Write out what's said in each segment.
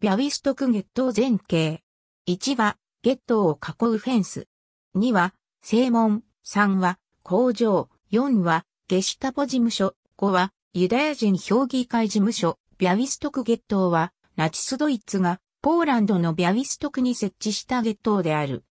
ビャウィストク月頭前景。1は、月頭を囲うフェンス。2は、正門。3は、工場。4は、ゲシュタポ事務所。5は、ユダヤ人評議会事務所。ビャウィストク月頭は、ナチスドイツが、ポーランドのビャウィストクに設置した月頭である。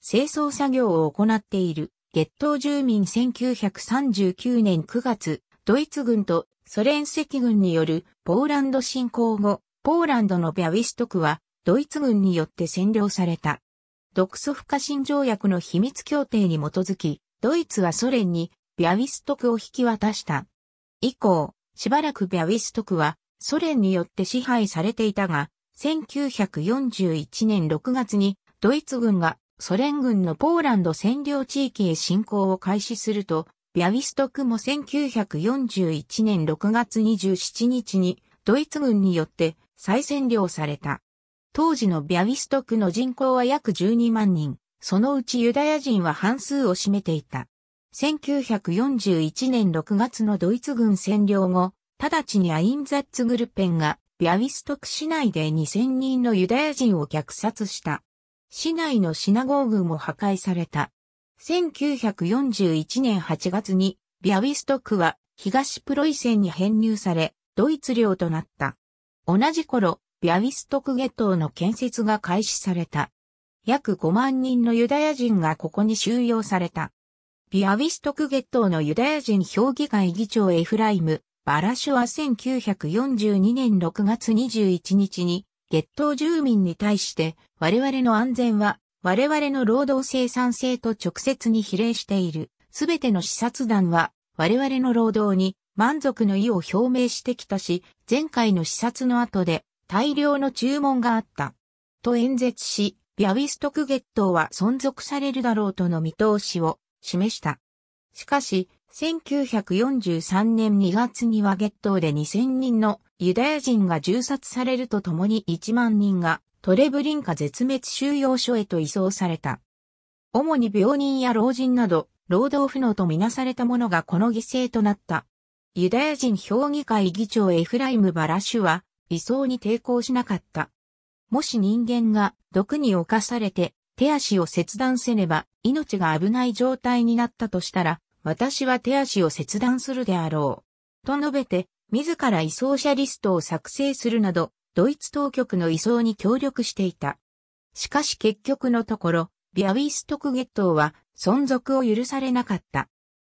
清掃作業を行っている、月頭住民1939年9月、ドイツ軍とソ連赤軍によるポーランド侵攻後、ポーランドのビャウィストクは、ドイツ軍によって占領された。独ソ不可侵条約の秘密協定に基づき、ドイツはソ連にビャウィストクを引き渡した。以降、しばらくビャウィストクはソ連によって支配されていたが、1941年6月にドイツ軍がソ連軍のポーランド占領地域へ侵攻を開始すると、ビャウィストクも1941年6月27日にドイツ軍によって再占領された。当時のビャウィストクの人口は約12万人、そのうちユダヤ人は半数を占めていた。1941年6月のドイツ軍占領後、直ちにアインザッツグルペンがビャウィストク市内で2000人のユダヤ人を虐殺した。市内のシナゴーグも破壊された。1941年8月にビャウィストクは東プロイセンに編入され、ドイツ領となった。同じ頃、ビャウィストクゲ島の建設が開始された。約5万人のユダヤ人がここに収容された。ビアウィストクゲ島のユダヤ人評議会議長エフライム、バラシュは1942年6月21日に、ト島住民に対して我々の安全は我々の労働生産性と直接に比例している。すべての視察団は我々の労働に満足の意を表明してきたし、前回の視察の後で大量の注文があった。と演説し、ビアウィストクゲットは存続されるだろうとの見通しを示した。しかし、1943年2月にはゲットで2000人のユダヤ人が銃殺されるとともに1万人がトレブリンカ絶滅収容所へと移送された。主に病人や老人など、労働不能とみなされた者がこの犠牲となった。ユダヤ人評議会議長エフライム・バラシュは、移送に抵抗しなかった。もし人間が毒に侵されて手足を切断せねば命が危ない状態になったとしたら、私は手足を切断するであろう。と述べて、自ら移送者リストを作成するなど、ドイツ当局の移送に協力していた。しかし結局のところ、ビアウィストクゲットは存続を許されなかった。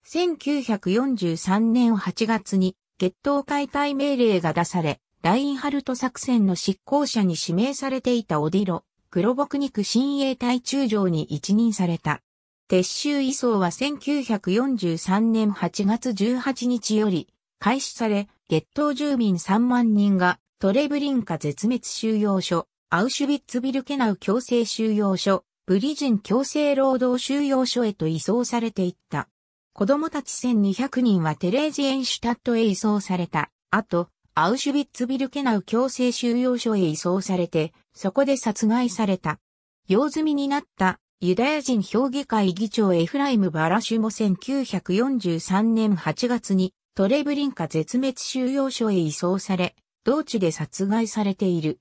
1943年8月に決闘解体命令が出され、ラインハルト作戦の執行者に指名されていたオディロ、ロボクニク新衛隊中将に一任された。撤収移送は1943年8月18日より開始され、月頭住民3万人がトレブリンカ絶滅収容所、アウシュビッツビルケナウ強制収容所、ブリジン強制労働収容所へと移送されていった。子供たち1200人はテレージエンシュタットへ移送された。あと、アウシュビッツビルケナウ強制収容所へ移送されて、そこで殺害された。用済みになったユダヤ人評議会議長エフライム・バラシュも1943年8月にトレブリンカ絶滅収容所へ移送され、同地で殺害されている。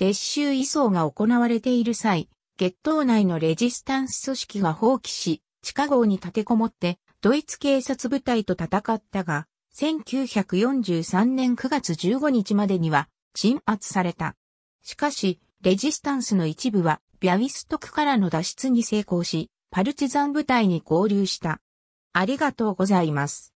撤収移送が行われている際、月頭内のレジスタンス組織が放棄し、地下壕に立てこもってドイツ警察部隊と戦ったが、1943年9月15日までには鎮圧された。しかし、レジスタンスの一部はビャウィストクからの脱出に成功し、パルチザン部隊に合流した。ありがとうございます。